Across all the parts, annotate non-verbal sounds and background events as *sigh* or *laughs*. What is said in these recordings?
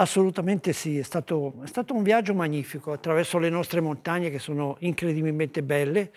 Assolutamente sì, è stato, è stato, un viaggio magnifico attraverso le nostre montagne che sono incredibilmente belle.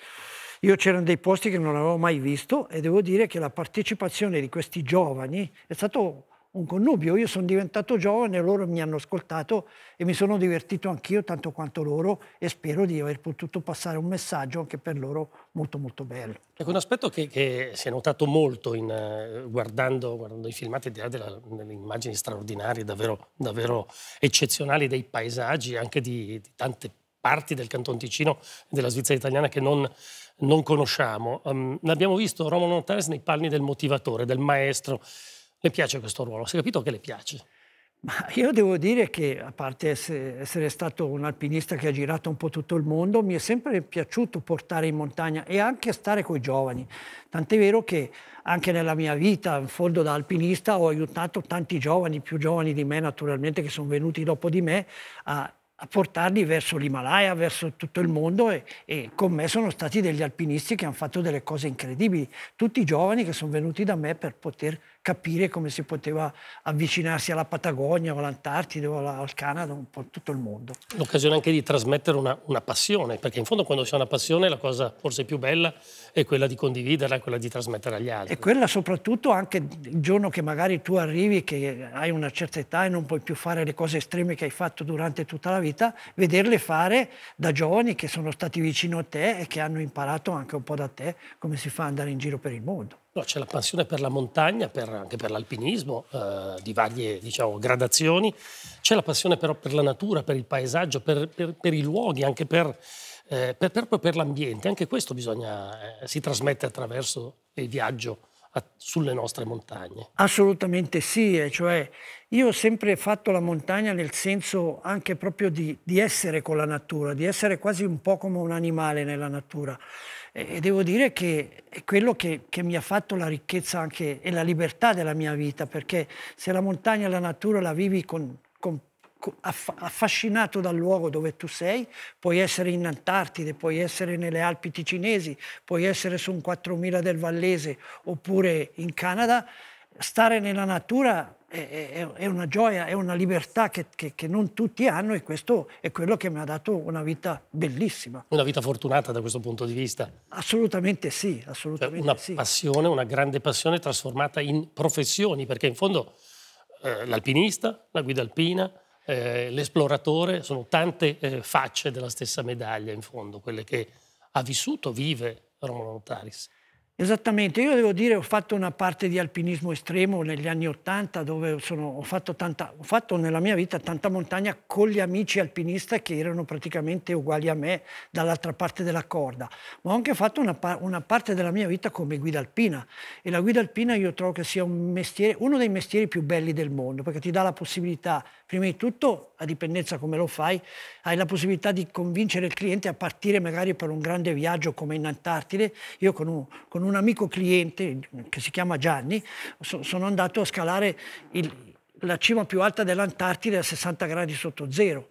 Io c'erano dei posti che non avevo mai visto e devo dire che la partecipazione di questi giovani è stato un connubio. Io sono diventato giovane, loro mi hanno ascoltato e mi sono divertito anch'io tanto quanto loro e spero di aver potuto passare un messaggio anche per loro molto molto bello. Ecco, un aspetto che, che si è notato molto in, eh, guardando, guardando, i filmati, delle immagini straordinarie, davvero, davvero, eccezionali dei paesaggi, anche di, di tante parti del Canton Ticino e della Svizzera italiana che non, non conosciamo. Um, l'abbiamo visto Romolo Notares nei panni del motivatore, del maestro, le piace questo ruolo? Si è capito che le piace? Ma io devo dire che, a parte essere stato un alpinista che ha girato un po' tutto il mondo, mi è sempre piaciuto portare in montagna e anche stare con i giovani. Tant'è vero che anche nella mia vita, in fondo da alpinista, ho aiutato tanti giovani, più giovani di me naturalmente, che sono venuti dopo di me, a a portarli verso l'Himalaya, verso tutto il mondo e, e, con me sono stati degli alpinisti che hanno fatto delle cose incredibili, tutti i giovani che sono venuti da me per poter capire come si poteva avvicinarsi alla Patagonia, all'Antartide o al Canada, un po' tutto il mondo. L'occasione anche di trasmettere una, una, passione, perché in fondo quando si ha una passione la cosa forse più bella è quella di condividerla, quella di trasmettere agli altri. E quella soprattutto anche il giorno che magari tu arrivi, che hai una certa età e non puoi più fare le cose estreme che hai fatto durante tutta la vita, vederle fare da giovani che sono stati vicino a te e che hanno imparato anche un po' da te come si fa ad andare in giro per il mondo. No, c'è la passione per la montagna, per, anche per l'alpinismo, eh, di varie diciamo, gradazioni. C'è la passione però per la natura, per il paesaggio, per, per, per i luoghi, anche per, eh, per l'ambiente. Anche questo bisogna, eh, si trasmette attraverso il viaggio sulle nostre montagne. Assolutamente sì, eh, cioè io ho sempre fatto la montagna nel senso anche proprio di, di, essere con la natura, di essere quasi un po' come un animale nella natura. E, e devo dire che è quello che, che, mi ha fatto la ricchezza anche, e la libertà della mia vita, perché se la montagna e la natura la vivi con, aff- affascinato dal luogo dove tu sei, puoi essere in Antartide, puoi essere nelle Alpi ticinesi, puoi essere su un 4000 del Vallese oppure in Canada, stare nella natura è, è, è una gioia, è una libertà che, che, che, non tutti hanno e questo è quello che mi ha dato una vita bellissima. Una vita fortunata da questo punto di vista? Assolutamente sì, cioè, assolutamente cioè una sì. passione, una grande passione trasformata in professioni, perché in fondo eh, l'alpinista, la guida alpina, eh, l'esploratore, sono tante eh, facce della stessa medaglia in fondo, quelle che ha vissuto, vive Romolo Notaris. Esattamente, io devo dire che ho fatto una parte di alpinismo estremo negli anni Ottanta dove sono, ho, fatto tanta, ho, fatto nella mia vita tanta montagna con gli amici alpinisti che erano praticamente uguali a me dall'altra parte della corda, ma ho anche fatto una, una, parte della mia vita come guida alpina e la guida alpina io trovo che sia un mestiere, uno dei mestieri più belli del mondo perché ti dà la possibilità, prima di tutto, a dipendenza come lo fai, hai la possibilità di convincere il cliente a partire magari per un grande viaggio come in Antartide, io con un, con con un amico cliente che si chiama Gianni, so, sono andato a scalare il, la cima più alta dell'Antartide a 60 gradi sotto zero.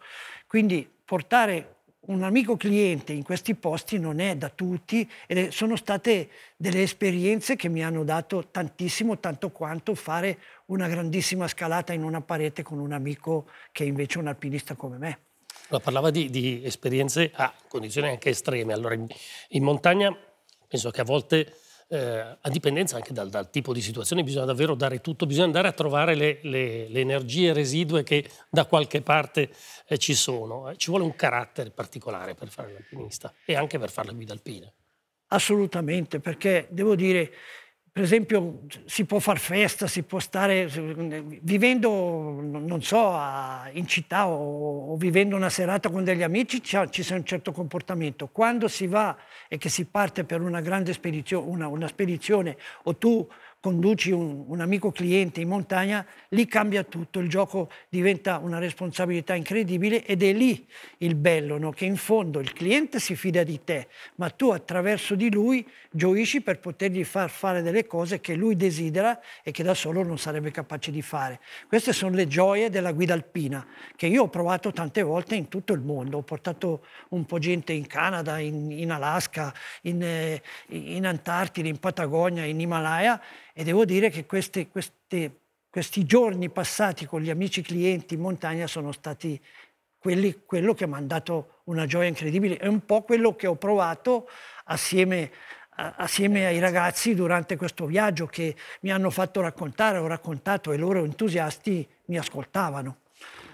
Quindi portare un amico cliente in questi posti non è da tutti e sono state delle esperienze che mi hanno dato tantissimo, tanto quanto fare una grandissima scalata in una parete con un amico che è invece un alpinista come me. Allora, parlava di, di esperienze a condizioni anche estreme. Allora, in, in montagna penso che a volte eh, a dipendenza anche dal, dal, tipo di situazione, bisogna davvero dare tutto, bisogna andare a trovare le, le, le energie residue che da qualche parte eh, ci sono. Eh, ci vuole un carattere particolare per fare l'alpinista e anche per fare la guida alpina. Assolutamente, perché devo dire per esempio, si può far festa, si può stare vivendo, non so, in città o, o vivendo una serata con degli amici, ci sia un certo comportamento. Quando si va e che si parte per una grande spedizione, una, una spedizione o tu conduci un, un, amico cliente in montagna, lì cambia tutto, il gioco diventa una responsabilità incredibile ed è lì il bello, no? che in fondo il cliente si fida di te, ma tu attraverso di lui gioisci per potergli far fare delle cose che lui desidera e che da solo non sarebbe capace di fare. Queste sono le gioie della guida alpina, che io ho provato tante volte in tutto il mondo, ho portato un po' gente in Canada, in, in Alaska, in, eh, in Antartide, in Patagonia, in Himalaya e devo dire che queste, queste, questi giorni passati con gli amici clienti in montagna sono stati quelli, quello che mi hanno dato una gioia incredibile. È un po' quello che ho provato assieme assieme ai ragazzi durante questo viaggio che mi hanno fatto raccontare, ho raccontato e loro entusiasti mi ascoltavano.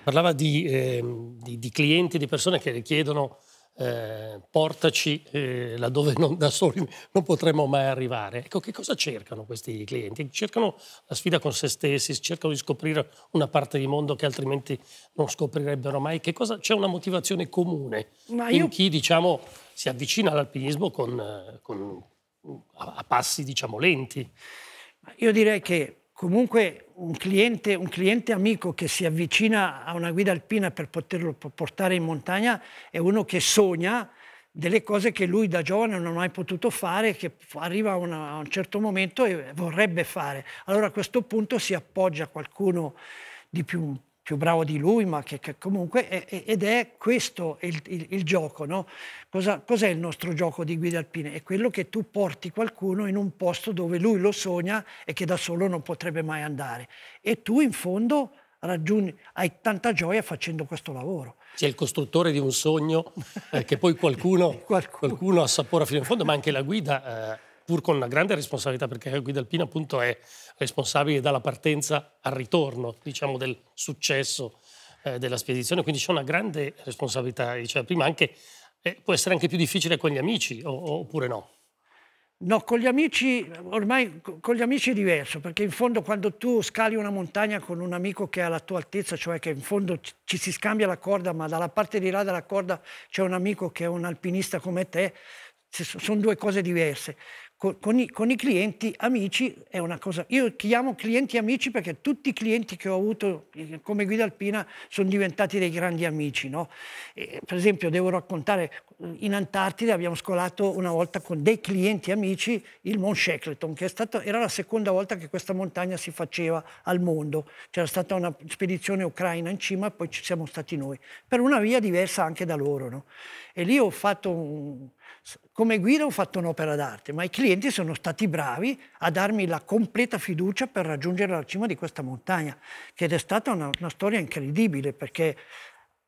Parlava di, eh, di, di clienti, di persone che richiedono eh, portaci eh, laddove non, da soli non potremmo mai arrivare. Ecco, che cosa cercano questi clienti? Cercano la sfida con se stessi, cercano di scoprire una parte di mondo che altrimenti non scoprirebbero mai. C'è una motivazione comune Ma io... in chi diciamo, si avvicina all'alpinismo con, eh, con, a passi diciamo, lenti. Io direi che comunque un cliente, un cliente, amico che si avvicina a una guida alpina per poterlo portare in montagna è uno che sogna delle cose che lui da giovane non ha mai potuto fare, che arriva a, una, a un certo momento e vorrebbe fare. Allora a questo punto si appoggia a qualcuno di più più bravo di lui, ma che, che comunque, è, ed è questo il, il, il gioco, no? Cosa, cos'è il nostro gioco di guida alpine? È quello che tu porti qualcuno in un posto dove lui lo sogna e che da solo non potrebbe mai andare. E tu in fondo raggiungi, hai tanta gioia facendo questo lavoro. Sei il costruttore di un sogno eh, che poi qualcuno, *laughs* qualcuno. qualcuno, assapora fino in fondo, ma anche la guida... Eh pur con una grande responsabilità, perché guida alpina appunto è responsabile dalla partenza al ritorno, diciamo, del successo eh, della spedizione, quindi c'è una grande responsabilità, diceva prima anche, eh, può essere anche più difficile con gli amici, o, oppure no? No, con gli amici, ormai con gli amici è diverso, perché in fondo quando tu scali una montagna con un amico che è alla tua altezza, cioè che in fondo ci si scambia la corda, ma dalla parte di là della corda c'è un amico che è un alpinista come te, sono due cose diverse con, con, i, con, i, clienti amici è una cosa. Io chiamo clienti amici perché tutti i clienti che ho avuto eh, come guida alpina sono diventati dei grandi amici. No? E, per esempio, devo raccontare: in Antartide abbiamo scolato una volta con dei clienti amici il Mont Shackleton, che stato, era la seconda volta che questa montagna si faceva al mondo. C'era stata una spedizione ucraina in cima, e poi ci siamo stati noi, per una via diversa anche da loro. No? E lì ho fatto, un, come guida ho fatto un'opera d'arte, ma i clienti sono stati bravi a darmi la completa fiducia per raggiungere la cima di questa montagna, che è stata una, una storia incredibile perché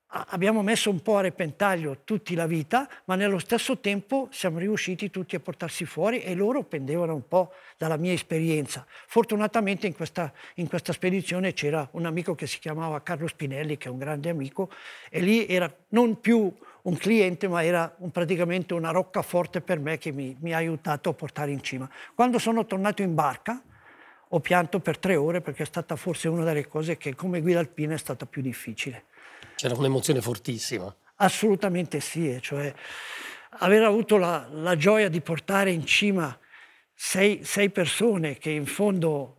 abbiamo messo un po' a repentaglio tutti la vita, ma nello stesso tempo siamo riusciti tutti a portarsi fuori e loro pendevano un po' dalla mia esperienza. Fortunatamente in questa, in questa spedizione c'era un amico che si chiamava Carlo Spinelli, che è un grande amico, e lì era non più un cliente, ma era un, praticamente una roccaforte per me che mi, mi ha aiutato a portare in cima. Quando sono tornato in barca, ho pianto per tre ore perché è stata forse una delle cose che come guida alpina è stata più difficile. C'era un'emozione fortissima. Assolutamente sì, cioè aver avuto la, la, gioia di portare in cima sei, sei persone che in fondo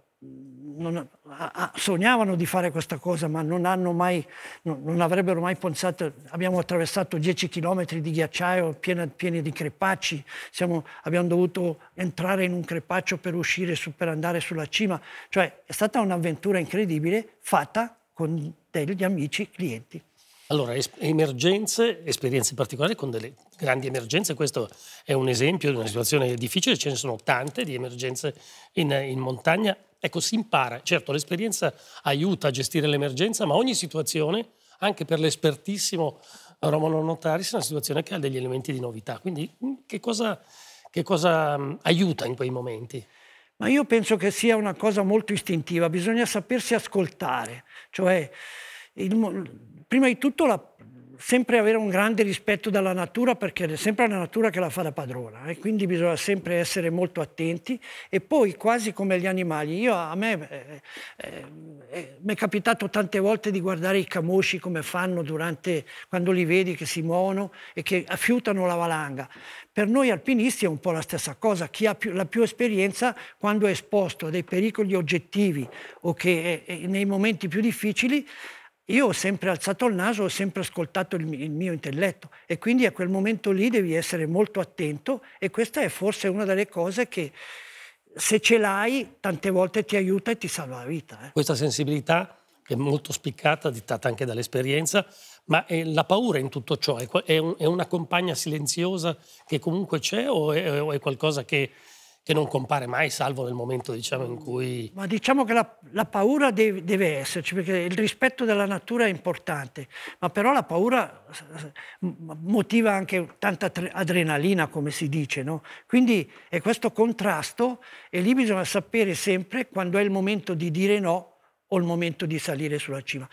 non, a, sognavano di fare questa cosa, ma non, mai, non, non avrebbero mai pensato, abbiamo attraversato 10 km di ghiacciaio pieni, pieni di crepacci, siamo, abbiamo dovuto entrare in un crepaccio per uscire, su, per andare sulla cima, cioè è stata un'avventura incredibile fatta con degli amici clienti. Allora, emergenze, esperienze particolari con delle grandi emergenze, questo è un esempio di una situazione difficile, ce ne sono tante di emergenze in, in montagna, Ecco, si impara. Certo, l'esperienza aiuta a gestire l'emergenza, ma ogni situazione, anche per l'espertissimo Romolo Notaris, è una situazione che ha degli elementi di novità. Quindi mm, che cosa, che cosa mm, aiuta in quei momenti? Ma io penso che sia una cosa molto istintiva, bisogna sapersi ascoltare, cioè il, prima di tutto la sempre avere un grande rispetto dalla natura perché è sempre la natura che la fa da padrona e eh? quindi bisogna sempre essere molto attenti e poi quasi come gli animali, io a me eh, eh, eh, mi è capitato tante volte di guardare i camosci come fanno durante, quando li vedi che si muovono e che affiutano la valanga. Per noi alpinisti è un po' la stessa cosa, chi ha più, la più esperienza quando è esposto a dei pericoli oggettivi o che eh, eh, nei momenti più difficili io ho sempre alzato il naso, ho sempre ascoltato il mio, il mio intelletto e quindi a quel momento lì devi essere molto attento e questa è forse una delle cose che se ce l'hai tante volte ti aiuta e ti salva la vita. Eh. Questa sensibilità è molto spiccata, dittata anche dall'esperienza, ma la paura in tutto ciò è, una compagna silenziosa che comunque c'è o è, qualcosa che che non compare mai, salvo nel momento diciamo, in cui... Ma diciamo che la, la paura deve, deve, esserci, perché il rispetto della natura è importante, ma però la paura motiva anche tanta adrenalina, come si dice, no? Quindi è questo contrasto e lì bisogna sapere sempre quando è il momento di dire no o il momento di salire sulla cima.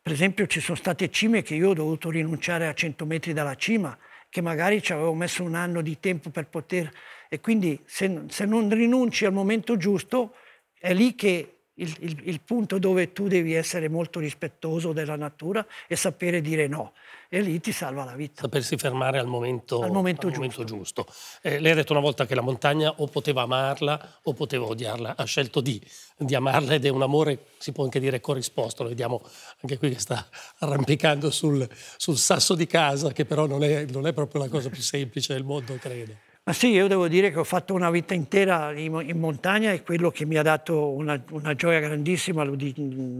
Per esempio ci sono state cime che io ho dovuto rinunciare a 100 metri dalla cima, che magari ci avevo messo un anno di tempo per poter... E quindi se, se non rinunci al momento giusto, è lì che il, il, il, punto dove tu devi essere molto rispettoso della natura e sapere dire no. E lì ti salva la vita. Sapersi fermare al momento, al momento al giusto. Momento giusto. Eh, lei ha detto una volta che la montagna o poteva amarla o poteva odiarla. Ha scelto di, di amarla ed è un amore, si può anche dire, corrisposto. Lo vediamo anche qui che sta arrampicando sul, sul sasso di casa, che però non è, non è proprio la cosa più semplice del mondo, credo. Ma sì, io devo dire che ho fatto una vita intera in, in montagna e quello che mi ha dato una, una gioia grandissima, lo, di,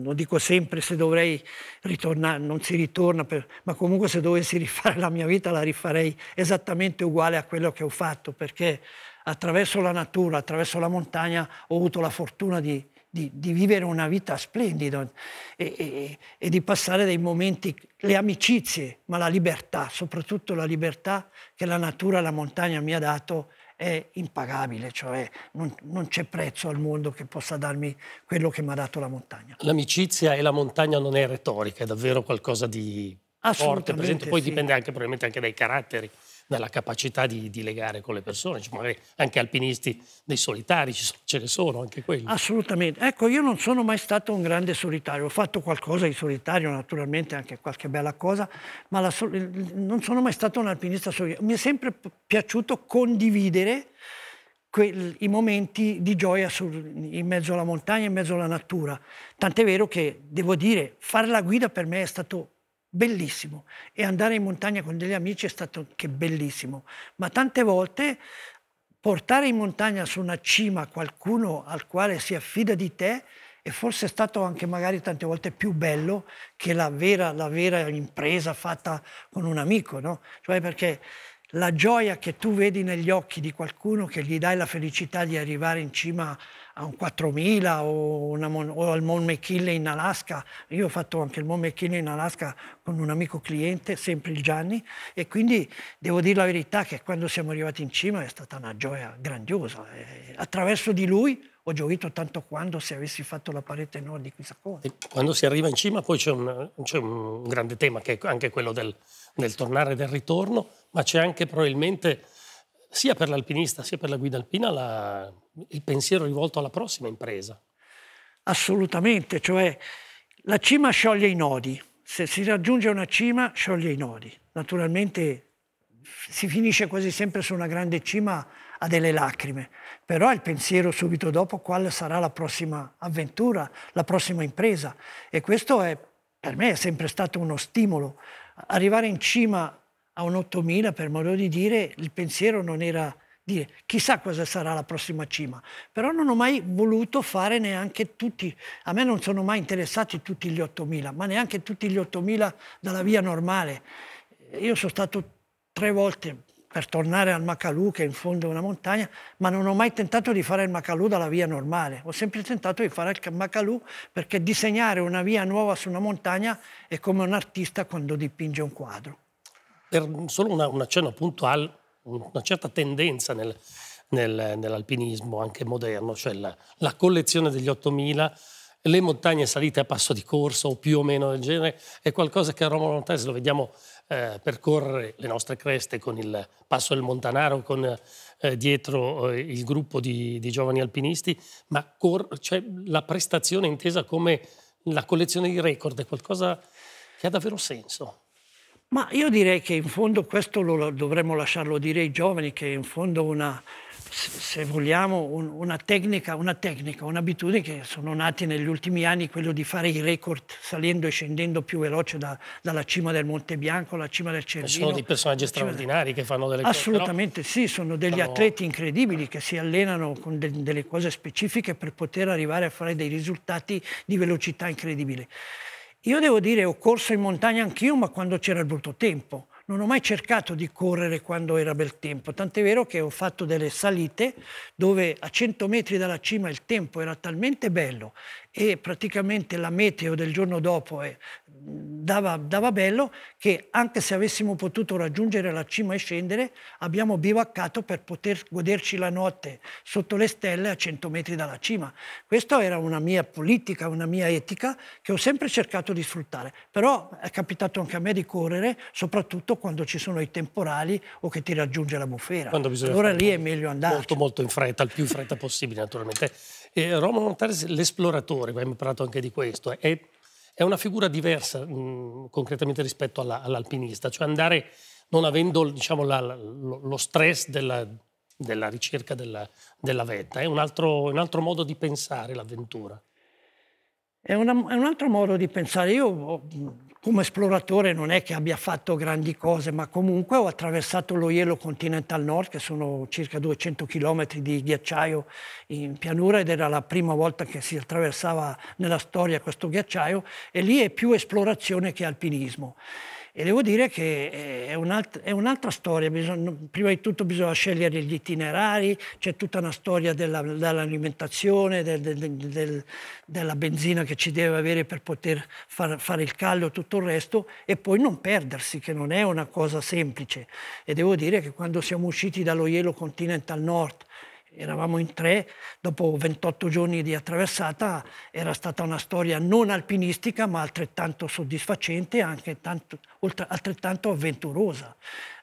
lo, dico sempre, se dovrei ritornare, non si ritorna, per, ma comunque se dovessi *laughs* rifare la mia vita la rifarei esattamente uguale a quello che ho fatto, perché attraverso la natura, attraverso la montagna ho avuto la fortuna di, di, di vivere una vita splendida e, e, e di passare dei momenti, le amicizie, ma la libertà, soprattutto la libertà che la natura, la montagna mi ha dato è impagabile, cioè non, non, c'è prezzo al mondo che possa darmi quello che mi ha dato la montagna. L'amicizia e la montagna non è retorica, è davvero qualcosa di forte, presente, poi sì. dipende anche, probabilmente anche dai caratteri nella capacità di, di legare con le persone, cioè, magari anche alpinisti dei solitari, ce ne sono anche quelli. Assolutamente, ecco io non sono mai stato un grande solitario, ho fatto qualcosa di solitario naturalmente, anche qualche bella cosa, ma so non sono mai stato un alpinista solitario, mi è sempre piaciuto condividere i momenti di gioia in mezzo alla montagna, in mezzo alla natura. Tant'è vero che, devo dire, fare la guida per me è stato bellissimo e andare in montagna con degli amici è stato anche bellissimo, ma tante volte portare in montagna su una cima qualcuno al quale si affida di te è forse stato anche magari tante volte più bello che la vera, la vera impresa fatta con un amico, no? Cioè perché la gioia che tu vedi negli occhi di qualcuno che gli dai la felicità di arrivare in cima a a un 4000 o, mon, o al Mon McKinley in Alaska. Io ho fatto anche il Mon McKinley in Alaska con un amico cliente, sempre il Gianni, e quindi devo dire la verità che quando siamo arrivati in cima è stata una gioia grandiosa. E attraverso di lui ho gioito tanto quanto se avessi fatto la parete nord di Quisacone. E quando si arriva in cima poi c'è un, un, grande tema che è anche quello del, del tornare e del ritorno, ma c'è anche probabilmente sia per l'alpinista sia per la guida alpina la, il pensiero rivolto alla prossima impresa. Assolutamente, cioè la cima scioglie i nodi, se si raggiunge una cima scioglie i nodi. Naturalmente si finisce quasi sempre su una grande cima a delle lacrime, però il pensiero subito dopo quale sarà la prossima avventura, la prossima impresa e questo è, per me è sempre stato uno stimolo. Arrivare in cima a un 8000 per modo di dire, il pensiero non era dire chissà cosa sarà la prossima cima, però non ho mai voluto fare neanche tutti, a me non sono mai interessati tutti gli 8000, ma neanche tutti gli 8000 dalla via normale. Io sono stato tre volte per tornare al Macalù, che è in fondo a una montagna, ma non ho mai tentato di fare il Macalù dalla via normale, ho sempre tentato di fare il Macalù perché disegnare una via nuova su una montagna è come un artista quando dipinge un quadro per solo una, un accenno appunto a una certa tendenza nel, nel, nell'alpinismo anche moderno, cioè la, la collezione degli 8000 le montagne salite a passo di corsa o più o meno del genere è qualcosa che a Roma Montese lo vediamo eh, percorrere le nostre creste con il passo del Montanaro, con eh, dietro eh, il gruppo di, di, giovani alpinisti, ma cor- cioè, la prestazione intesa come la collezione di record è qualcosa che ha davvero senso. Ma io direi che in fondo questo lo dovremmo lasciarlo dire ai giovani, che in fondo una, se vogliamo, un, una tecnica, una tecnica, un'abitudine che sono nati negli ultimi anni, quello di fare i record salendo e scendendo più veloce da, dalla cima del Monte Bianco alla cima del Cervino. Ci sono dei personaggi straordinari che fanno delle cose. Assolutamente però... sì, sono degli sono... atleti incredibili che si allenano con de delle cose specifiche per poter arrivare a fare dei risultati di velocità incredibili. Io devo dire, ho corso in montagna anch'io, ma quando c'era il brutto tempo. Non ho mai cercato di correre quando era bel tempo, tant'è vero che ho fatto delle salite dove a 100 metri dalla cima il tempo era talmente bello e praticamente la meteo del giorno dopo è dava, dava bello che anche se avessimo potuto raggiungere la cima e scendere, abbiamo bivaccato per poter goderci la notte sotto le stelle a 100 metri dalla cima. Questa era una mia politica, una mia etica che ho sempre cercato di sfruttare, però è capitato anche a me di correre, soprattutto quando ci sono i temporali o che ti raggiunge la bufera. Allora lì è meglio andare. Molto molto in fretta, il più in fretta possibile naturalmente. Eh, Roma Montares, l'esploratore, abbiamo parlato anche di questo, è è una figura diversa mh, concretamente rispetto alla, all'alpinista, cioè andare non avendo diciamo, la, lo, lo, stress della, della ricerca della, della, vetta, è un altro, un altro modo di pensare l'avventura. È, una, è, un altro modo di pensare. Io come esploratore non è che abbia fatto grandi cose, ma comunque ho attraversato lo Yellow Continental Nord, che sono circa 200 km di ghiacciaio in pianura ed era la prima volta che si attraversava nella storia questo ghiacciaio e lì è più esplorazione che alpinismo. E devo dire che eh, è, un'alt- è un'altra storia, bisogna, prima di tutto bisogna scegliere gli itinerari, c'è tutta una storia della, dell'alimentazione, del, del, del, della benzina che ci deve avere per poter far, fare il callo e tutto il resto, e poi non perdersi, che non è una cosa semplice. E devo dire che quando siamo usciti dallo Yellow Continental North eravamo in tre, dopo 28 giorni di attraversata era stata una storia non alpinistica ma altrettanto soddisfacente e anche tanto, oltre, altrettanto avventurosa.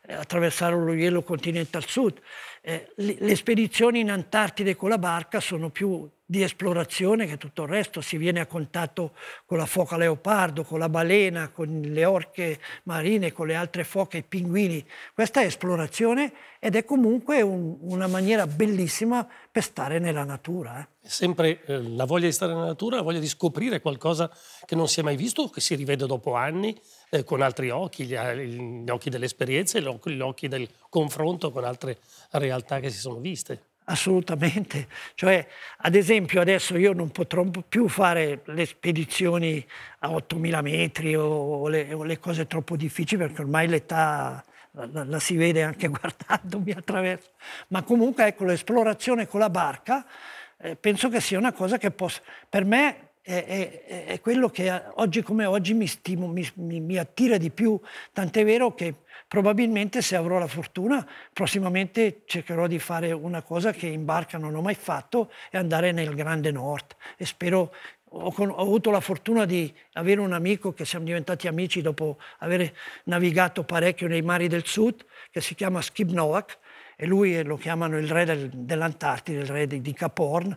Eh, attraversare lo roiello Continental sud. Eh, le, le spedizioni in Antartide con la barca sono più di esplorazione che tutto il resto. Si viene a contatto con la foca leopardo, con la balena, con le orche marine, con le altre foche, i pinguini. Questa è esplorazione ed è comunque un, una maniera bellissima per stare nella natura. Eh. Sempre eh, la voglia di stare nella natura, la voglia di scoprire qualcosa che non si è mai visto, che si rivede dopo anni, eh, con altri occhi, gli, eh, gli occhi delle esperienze, gli occhi del confronto con altre realtà che si sono viste assolutamente. Cioè, ad esempio, adesso io non potrò più fare le spedizioni a 8000 metri o le, o le cose troppo difficili perché ormai l'età la, la, si vede anche *laughs* guardandomi attraverso. Ma comunque, ecco, l'esplorazione con la barca eh, penso che sia una cosa che possa... Per me è, è, è, quello che eh, oggi come oggi mi, stimo, mi, mi, mi, attira di più, tant'è vero che probabilmente se avrò la fortuna prossimamente cercherò di fare una cosa che in barca non ho mai fatto e andare nel Grande Nord e spero ho, ho avuto la fortuna di avere un amico che siamo diventati amici dopo aver navigato parecchio nei mari del sud che si chiama Skip Novak e lui lo chiamano il re del, dell'Antartide, il re di, di Horn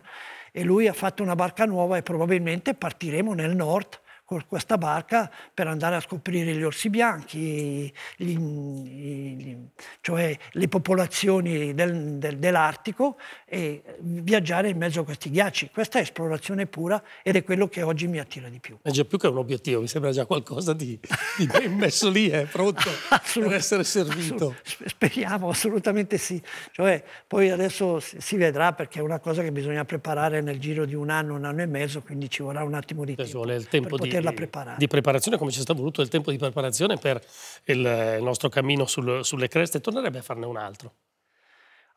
e lui ha fatto una barca nuova e probabilmente partiremo nel nord con questa barca per andare a scoprire gli orsi bianchi, gli, gli, cioè le popolazioni del, del, dell'Artico e viaggiare in mezzo a questi ghiacci. Questa è esplorazione pura ed è quello che oggi mi attira di più. È già più che un obiettivo, mi sembra già qualcosa di, di ben *laughs* messo lì, eh, pronto *laughs* per essere servito. Assolut speriamo, assolutamente sì. Cioè, poi adesso si vedrà perché è una cosa che bisogna preparare nel giro di un anno, un anno e mezzo, quindi ci vorrà un attimo di tempo. Ci vuole il tempo di poterla preparare. Di preparazione, come ci è stato voluto il tempo di preparazione per il nostro cammino sul, sulle creste, tornerebbe a farne un altro.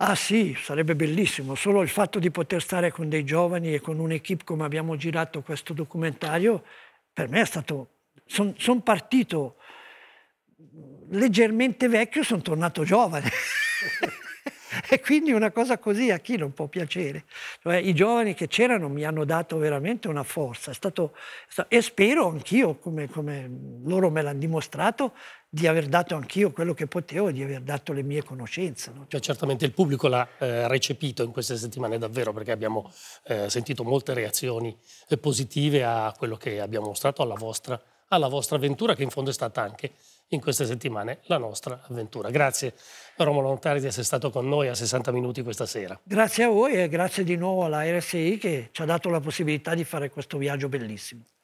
Ah sì, sarebbe bellissimo, solo il fatto di poter stare con dei giovani e con un'equipe come abbiamo girato questo documentario, per me è stato... Sono son partito leggermente vecchio, sono tornato giovane. *laughs* E quindi una cosa così a chi non può piacere? Cioè, I giovani che c'erano mi hanno dato veramente una forza. Stato, e spero anch'io, come, come loro me l'hanno dimostrato, di aver dato anch'io quello che potevo, e di aver dato le mie conoscenze. No? Cioè, certamente il pubblico l'ha eh, recepito in queste settimane davvero, perché abbiamo eh, sentito molte reazioni eh, positive a quello che abbiamo mostrato, alla vostra, alla vostra avventura, che in fondo è stata anche in queste settimane la nostra avventura. Grazie Romolo Montari di essere stato con noi a 60 minuti questa sera. Grazie a voi e grazie di nuovo alla RSI che ci ha dato la possibilità di fare questo viaggio bellissimo.